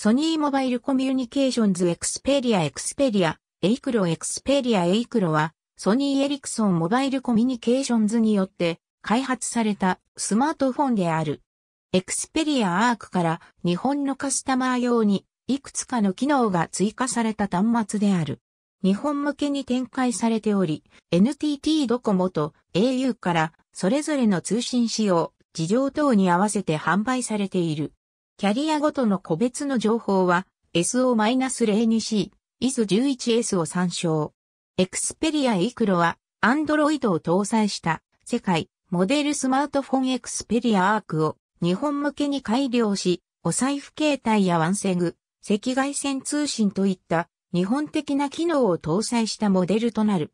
ソニーモバイルコミュニケーションズエクスペリアエクスペリア、エイクロエクスペリアエイクロは、ソニーエリクソンモバイルコミュニケーションズによって開発されたスマートフォンである。エクスペリアアークから日本のカスタマー用にいくつかの機能が追加された端末である。日本向けに展開されており、NTT ドコモと au からそれぞれの通信仕様、事情等に合わせて販売されている。キャリアごとの個別の情報は SO-02C、IS11S を参照。エクスペリアイクロは Android を搭載した世界モデルスマートフォンエクスペリアアークを日本向けに改良し、お財布携帯やワンセグ、赤外線通信といった日本的な機能を搭載したモデルとなる。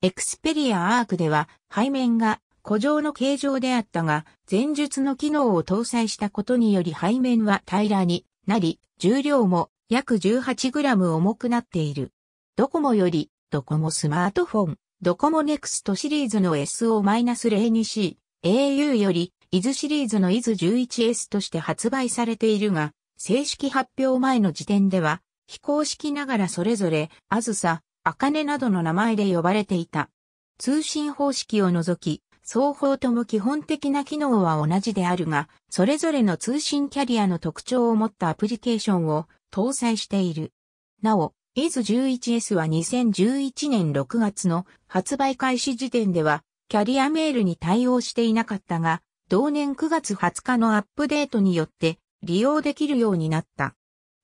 エクスペリアアークでは背面が古城の形状であったが、前述の機能を搭載したことにより背面は平らになり、重量も約 18g 重くなっている。ドコモより、ドコモスマートフォン、ドコモネクストシリーズの SO-02C、au より、伊豆シリーズの伊豆 11S として発売されているが、正式発表前の時点では、非公式ながらそれぞれ、あずさ、あかねなどの名前で呼ばれていた。通信方式を除き、双方とも基本的な機能は同じであるが、それぞれの通信キャリアの特徴を持ったアプリケーションを搭載している。なお、IS11S は2011年6月の発売開始時点では、キャリアメールに対応していなかったが、同年9月20日のアップデートによって利用できるようになった。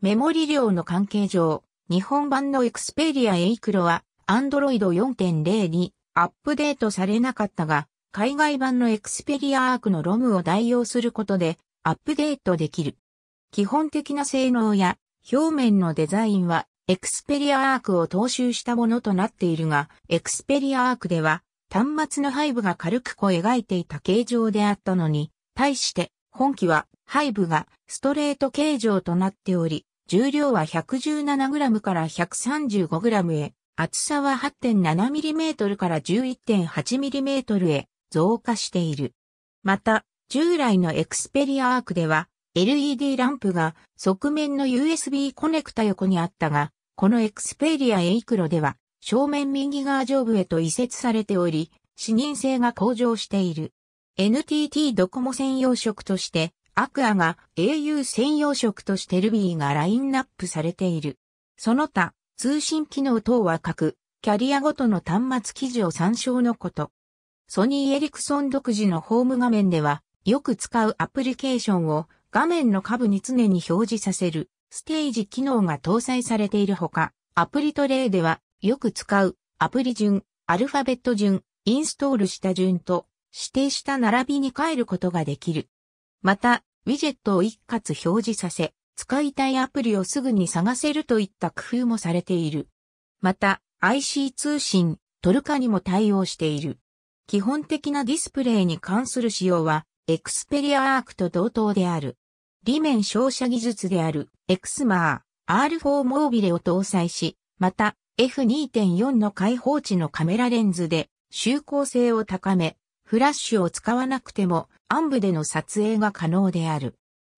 メモリ量の関係上、日本版の Xperia A クロは Android 4.0にアップデートされなかったが、海外版のエクスペリアアークの ROM を代用することでアップデートできる。基本的な性能や表面のデザインはエクスペリアアークを踏襲したものとなっているが、エクスペリアアークでは端末の背部が軽く小描いていた形状であったのに、対して本機は背部がストレート形状となっており、重量は 117g から 135g へ、厚さは 8.7mm から 11.8mm へ、増加している。また、従来のエクスペリアアークでは LED ランプが側面の USB コネクタ横にあったが、このエクスペリアエイクロでは正面右側上部へと移設されており、視認性が向上している。NTT ドコモ専用色として、アクアが au 専用色としてルビーがラインナップされている。その他、通信機能等は各、キャリアごとの端末記事を参照のこと。ソニーエリクソン独自のホーム画面では、よく使うアプリケーションを画面の下部に常に表示させるステージ機能が搭載されているほか、アプリトレイではよく使うアプリ順、アルファベット順、インストールした順と指定した並びに変えることができる。また、ウィジェットを一括表示させ、使いたいアプリをすぐに探せるといった工夫もされている。また、IC 通信、トルカにも対応している。基本的なディスプレイに関する仕様は、エクスペリアアークと同等である。裏面照射技術である、エクスマー、R4 モービレを搭載し、また、F2.4 の開放値のカメラレンズで、就航性を高め、フラッシュを使わなくても、暗部での撮影が可能である。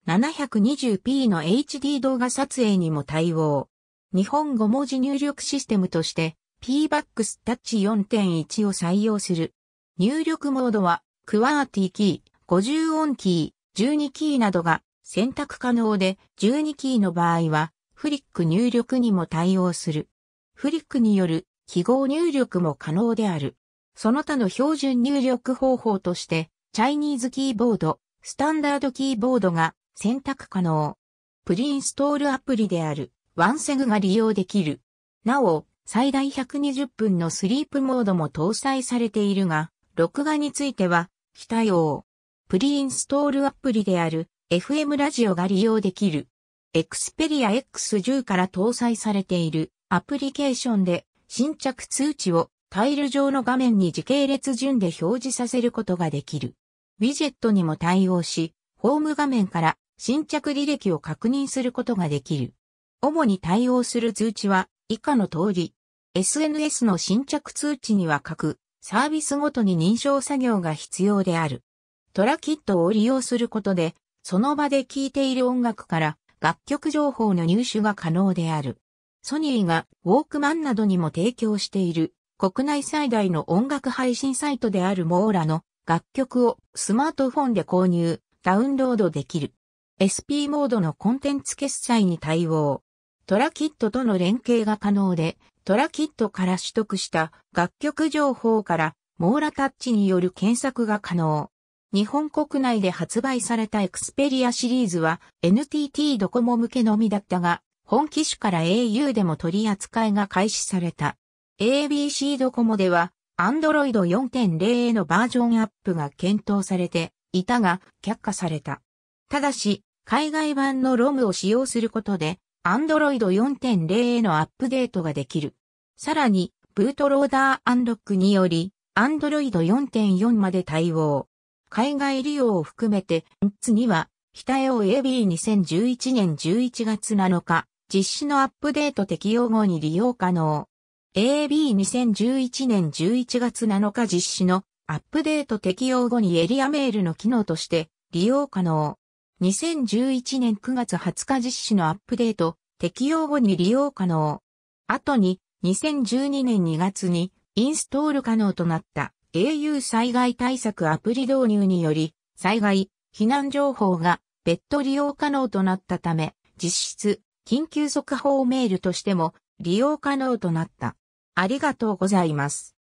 720p の HD 動画撮影にも対応。日本語文字入力システムとして、PBAX Touch 4.1を採用する。入力モードは、クワーティキー、50音キー、12キーなどが選択可能で、12キーの場合は、フリック入力にも対応する。フリックによる記号入力も可能である。その他の標準入力方法として、チャイニーズキーボード、スタンダードキーボードが選択可能。プリインストールアプリである、ワンセグが利用できる。なお、最大120分のスリープモードも搭載されているが、録画については、非対応。プリインストールアプリである FM ラジオが利用できる。Xperia X10 から搭載されているアプリケーションで新着通知をタイル上の画面に時系列順で表示させることができる。ウィジェットにも対応し、ホーム画面から新着履歴を確認することができる。主に対応する通知は以下の通り、SNS の新着通知には各サービスごとに認証作業が必要である。トラキットを利用することで、その場で聴いている音楽から楽曲情報の入手が可能である。ソニーがウォークマンなどにも提供している国内最大の音楽配信サイトであるモーラの楽曲をスマートフォンで購入、ダウンロードできる。SP モードのコンテンツ決済に対応。トラキットとの連携が可能で、トラキットから取得した楽曲情報から網羅タッチによる検索が可能。日本国内で発売されたエクスペリアシリーズは NTT ドコモ向けのみだったが、本機種から au でも取り扱いが開始された。ABC ドコモでは、Android 4.0へのバージョンアップが検討されていたが、却下された。ただし、海外版のロムを使用することで、Android 4.0へのアップデートができる。さらに、ブートローダーアンロックにより、Android 4.4まで対応。海外利用を含めて、次は、北エを AB2011 年11月7日、実施のアップデート適用後に利用可能。AB2011 年11月7日実施のアップデート適用後にエリアメールの機能として利用可能。2011年9月20日実施のアップデート、適用後に利用可能。後に、2012年2月にインストール可能となった au 災害対策アプリ導入により、災害、避難情報が別途利用可能となったため、実質、緊急速報メールとしても利用可能となった。ありがとうございます。